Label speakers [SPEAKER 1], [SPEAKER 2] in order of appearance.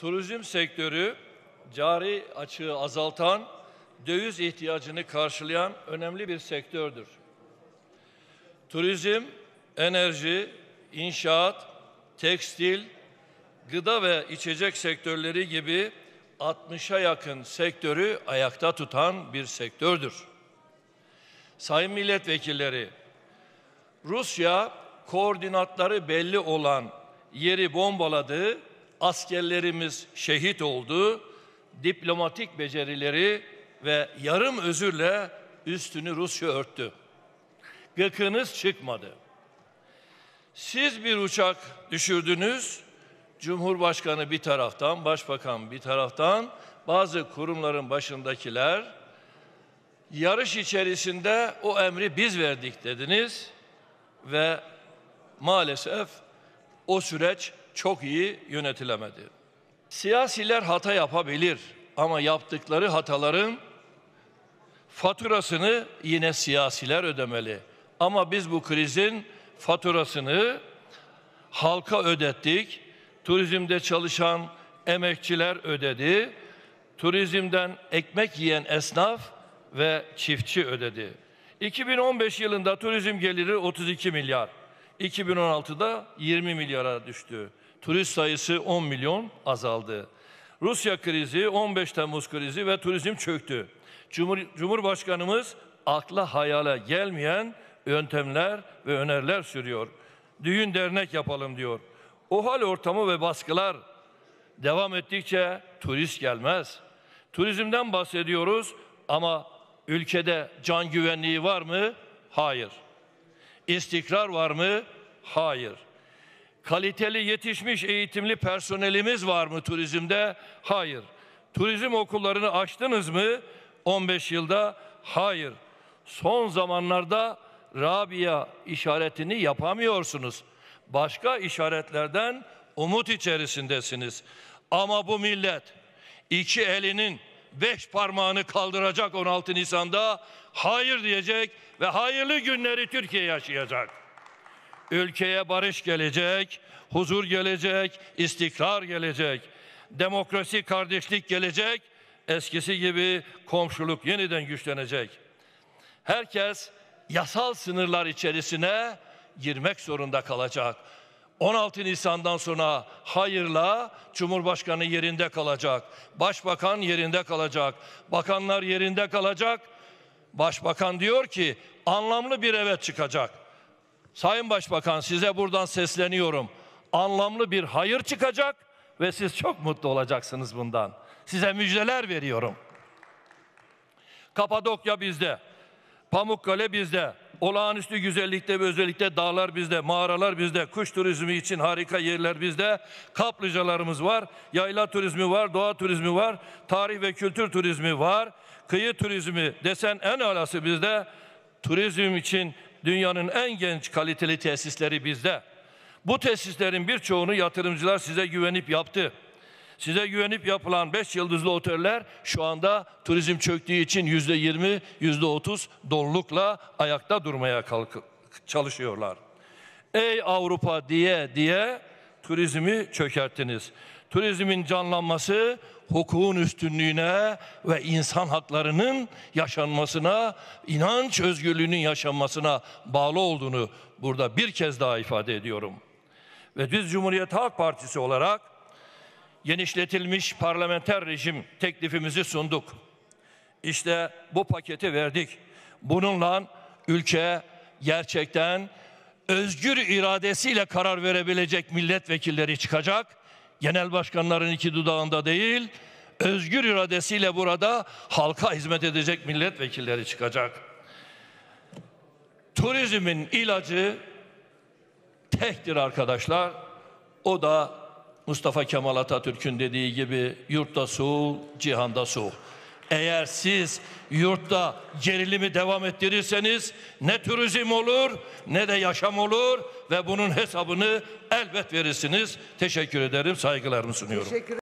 [SPEAKER 1] turizm sektörü cari açığı azaltan, döviz ihtiyacını karşılayan önemli bir sektördür. Turizm, enerji, inşaat, tekstil, gıda ve içecek sektörleri gibi 60'a yakın sektörü ayakta tutan bir sektördür. Sayın milletvekilleri, Rusya koordinatları belli olan yeri bombaladığı askerlerimiz şehit oldu, diplomatik becerileri ve yarım özürle üstünü Rusya örttü. Gıkınız çıkmadı. Siz bir uçak düşürdünüz, Cumhurbaşkanı bir taraftan, Başbakan bir taraftan, bazı kurumların başındakiler yarış içerisinde o emri biz verdik dediniz ve maalesef o süreç çok iyi yönetilemedi. Siyasiler hata yapabilir ama yaptıkları hataların faturasını yine siyasiler ödemeli. Ama biz bu krizin faturasını halka ödettik. Turizmde çalışan emekçiler ödedi. Turizmden ekmek yiyen esnaf ve çiftçi ödedi. 2015 yılında turizm geliri 32 milyar. 2016'da 20 milyara düştü turist sayısı 10 milyon azaldı. Rusya krizi, 15 Temmuz krizi ve turizm çöktü. Cumhur, Cumhurbaşkanımız akla hayale gelmeyen yöntemler ve öneriler sürüyor. Düğün dernek yapalım diyor. O hal ortamı ve baskılar devam ettikçe turist gelmez. Turizmden bahsediyoruz ama ülkede can güvenliği var mı? Hayır. İstikrar var mı? Hayır kaliteli yetişmiş eğitimli personelimiz var mı turizmde? Hayır. Turizm okullarını açtınız mı 15 yılda? Hayır. Son zamanlarda Rabia işaretini yapamıyorsunuz. Başka işaretlerden umut içerisindesiniz. Ama bu millet iki elinin beş parmağını kaldıracak 16 Nisan'da hayır diyecek ve hayırlı günleri Türkiye yaşayacak. Ülkeye barış gelecek, huzur gelecek, istikrar gelecek, demokrasi, kardeşlik gelecek. Eskisi gibi komşuluk yeniden güçlenecek. Herkes yasal sınırlar içerisine girmek zorunda kalacak. 16 Nisan'dan sonra hayırla Cumhurbaşkanı yerinde kalacak, Başbakan yerinde kalacak, bakanlar yerinde kalacak. Başbakan diyor ki anlamlı bir evet çıkacak. Sayın Başbakan size buradan sesleniyorum. Anlamlı bir hayır çıkacak ve siz çok mutlu olacaksınız bundan. Size müjdeler veriyorum. Kapadokya bizde, Pamukkale bizde, olağanüstü güzellikte ve özellikle dağlar bizde, mağaralar bizde, kuş turizmi için harika yerler bizde, kaplıcalarımız var, yayla turizmi var, doğa turizmi var, tarih ve kültür turizmi var, kıyı turizmi desen en alası bizde, turizm için dünyanın en genç kaliteli tesisleri bizde. Bu tesislerin birçoğunu yatırımcılar size güvenip yaptı. Size güvenip yapılan beş yıldızlı oteller şu anda turizm çöktüğü için yüzde yirmi, yüzde otuz dolulukla ayakta durmaya kalk çalışıyorlar. Ey Avrupa diye diye turizmi çökerttiniz. Turizmin canlanması hukukun üstünlüğüne ve insan haklarının yaşanmasına, inanç özgürlüğünün yaşanmasına bağlı olduğunu burada bir kez daha ifade ediyorum. Ve biz Cumhuriyet Halk Partisi olarak genişletilmiş parlamenter rejim teklifimizi sunduk. İşte bu paketi verdik. Bununla ülke gerçekten özgür iradesiyle karar verebilecek milletvekilleri çıkacak genel başkanların iki dudağında değil, özgür iradesiyle burada halka hizmet edecek milletvekilleri çıkacak. Turizmin ilacı tektir arkadaşlar. O da Mustafa Kemal Atatürk'ün dediği gibi yurtta su, cihanda su. Eğer siz yurtta gerilimi devam ettirirseniz ne turizm olur ne de yaşam olur ve bunun hesabını elbet verirsiniz. Teşekkür ederim, saygılarımı sunuyorum. Teşekkür